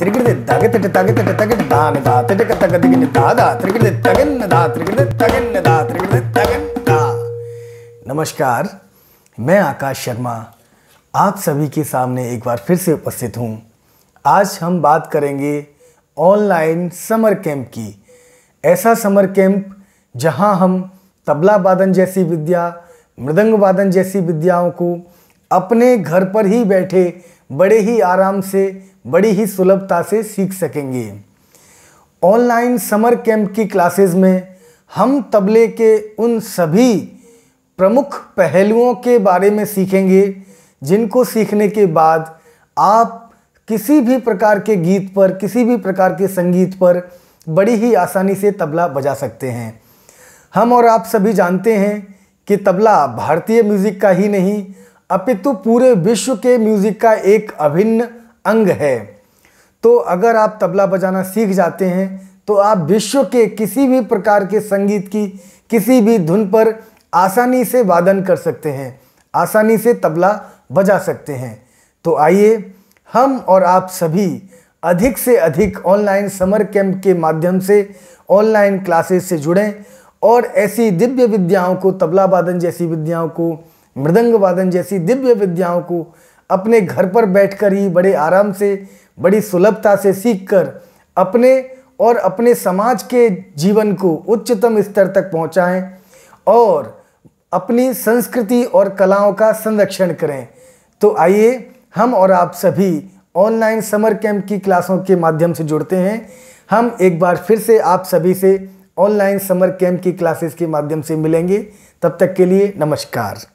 ತ್ರಿಗಿರ್ದೆ ತಗತಿಟ್ಟು ತಗತಿಟ್ಟು ತಗಟ್ ದಾನ ದಾ ತಿಟಕ ತಗದಿಗಿನ ದಾದ ತ್ರಿಗಿರ್ದೆ ತಗನ್ನ दा ತ್ರಿಗಿರ್ದೆ ತಗನ್ನ दा ತ್ರಿಗಿರ್ದೆ तगन दा नमस्कार मैं आकाश शर्मा आप सभी के सामने एक बार फिर से उपस्थित हूँ आज हम बात करेंगे ऑनलाइन समर कैंप की ऐसा समर कैंप जहाँ हम तबला वादन जैसी विद्या मृदंग वादन जैसी विद्याओं को अपने घर पर ही बैठे बड़े ही आराम से बड़ी ही सुलभता से सीख सकेंगे ऑनलाइन समर कैंप की क्लासेस में हम तबले के उन सभी प्रमुख पहलुओं के बारे में सीखेंगे जिनको सीखने के बाद आप किसी भी प्रकार के गीत पर किसी भी प्रकार के संगीत पर बड़ी ही आसानी से तबला बजा सकते हैं हम और आप सभी जानते हैं कि तबला भारतीय म्यूज़िक का ही नहीं अपितु पूरे विश्व के म्यूज़िक का एक अभिन्न अंग है तो अगर आप तबला बजाना सीख जाते हैं तो आप विश्व के किसी भी प्रकार के संगीत की किसी भी धुन पर आसानी से वादन कर सकते हैं आसानी से तबला बजा सकते हैं तो आइए हम और आप सभी अधिक से अधिक ऑनलाइन समर कैंप के माध्यम से ऑनलाइन क्लासेस से जुड़ें और ऐसी दिव्य विद्याओं को तबला वादन जैसी विद्याओं को मृदंग वादन जैसी दिव्य विद्याओं को अपने घर पर बैठकर ही बड़े आराम से बड़ी सुलभता से सीखकर अपने और अपने समाज के जीवन को उच्चतम स्तर तक पहुंचाएं और अपनी संस्कृति और कलाओं का संरक्षण करें तो आइए हम और आप सभी ऑनलाइन समर कैंप की क्लासों के माध्यम से जुड़ते हैं हम एक बार फिर से आप सभी से ऑनलाइन समर कैंप की क्लासेस के माध्यम से मिलेंगे तब तक के लिए नमस्कार